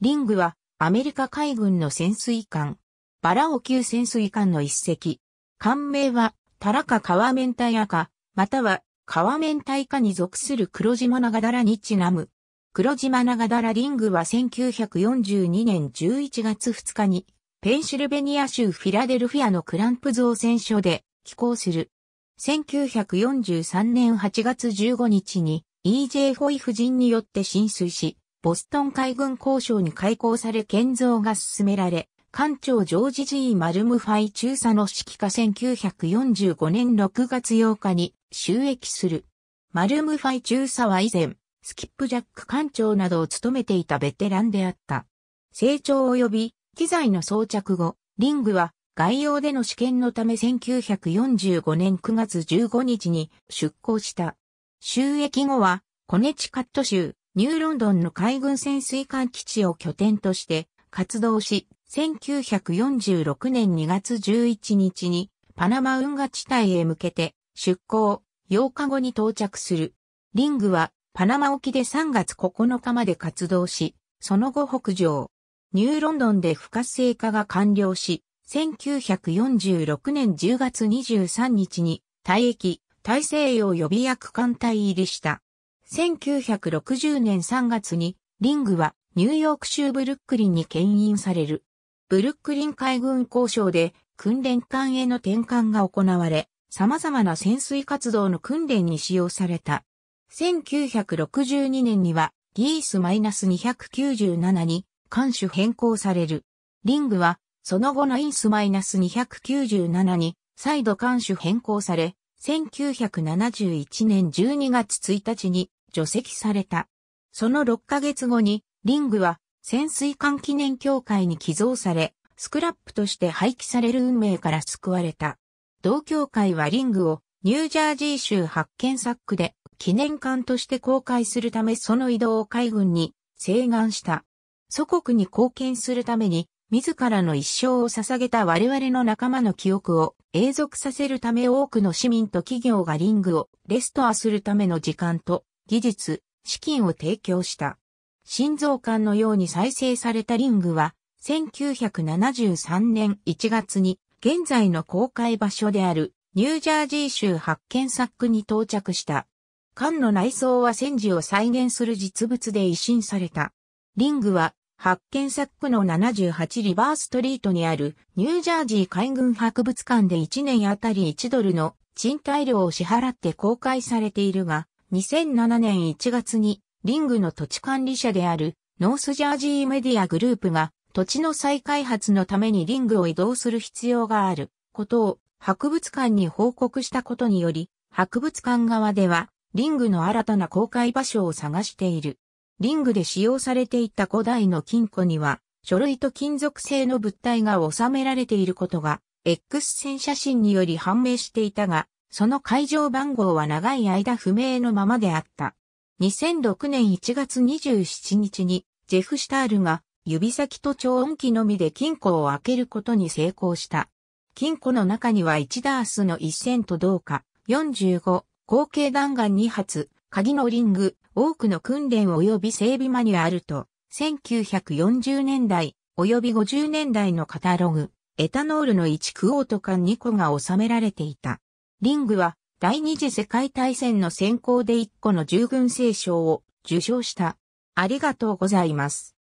リングはアメリカ海軍の潜水艦、バラオ級潜水艦の一隻。艦名はタラカ川面体赤、または川面体カに属する黒島長らにちなむ。黒島長らリングは1942年11月2日にペンシルベニア州フィラデルフィアのクランプ造船所で寄港する。1943年8月15日に E.J. ホイ夫人によって浸水し、ボストン海軍交渉に開港され建造が進められ、艦長ジョージ・ G・ マルムファイ中佐の指揮下1945年6月8日に収益する。マルムファイ中佐は以前、スキップジャック艦長などを務めていたベテランであった。成長及び機材の装着後、リングは外洋での試験のため1945年9月15日に出港した。収益後はコネチカット州ニューロンドンの海軍潜水艦基地を拠点として活動し、1946年2月11日にパナマ運河地帯へ向けて出港、8日後に到着する。リングはパナマ沖で3月9日まで活動し、その後北上。ニューロンドンで不活性化が完了し、1946年10月23日に退役、大西洋予備役艦隊入りした。1960年3月に、リングはニューヨーク州ブルックリンに牽引される。ブルックリン海軍交渉で訓練艦への転換が行われ、様々な潜水活動の訓練に使用された。1962年にはギース -297 に艦種変更される。リングはその後のインス -297 に再度艦種変更され、1971年12月1日に除籍された。その6ヶ月後に、リングは潜水艦記念協会に寄贈され、スクラップとして廃棄される運命から救われた。同協会はリングをニュージャージー州発見サックで記念艦として公開するためその移動を海軍に請願した。祖国に貢献するために自らの一生を捧げた我々の仲間の記憶を永続させるため多くの市民と企業がリングをレストアするための時間と技術、資金を提供した。心臓管のように再生されたリングは、1973年1月に、現在の公開場所である、ニュージャージー州発見サックに到着した。管の内装は戦時を再現する実物で維新された。リングは、発見サックの78リバーストリートにあるニュージャージー海軍博物館で1年あたり1ドルの賃貸料を支払って公開されているが、2007年1月にリングの土地管理者であるノースジャージーメディアグループが土地の再開発のためにリングを移動する必要があることを博物館に報告したことにより博物館側ではリングの新たな公開場所を探している。リングで使用されていた古代の金庫には書類と金属製の物体が収められていることが X 線写真により判明していたが、その会場番号は長い間不明のままであった。2006年1月27日にジェフ・シュタールが指先と超音機のみで金庫を開けることに成功した。金庫の中には1ダースの1 0 0と同化45、合計弾丸2発、鍵のリング、多くの訓練及び整備マニュアルと、1940年代及び50年代のカタログ、エタノールの1クオート缶2個が収められていた。リングは第二次世界大戦の先行で1個の従軍聖賞を受賞した。ありがとうございます。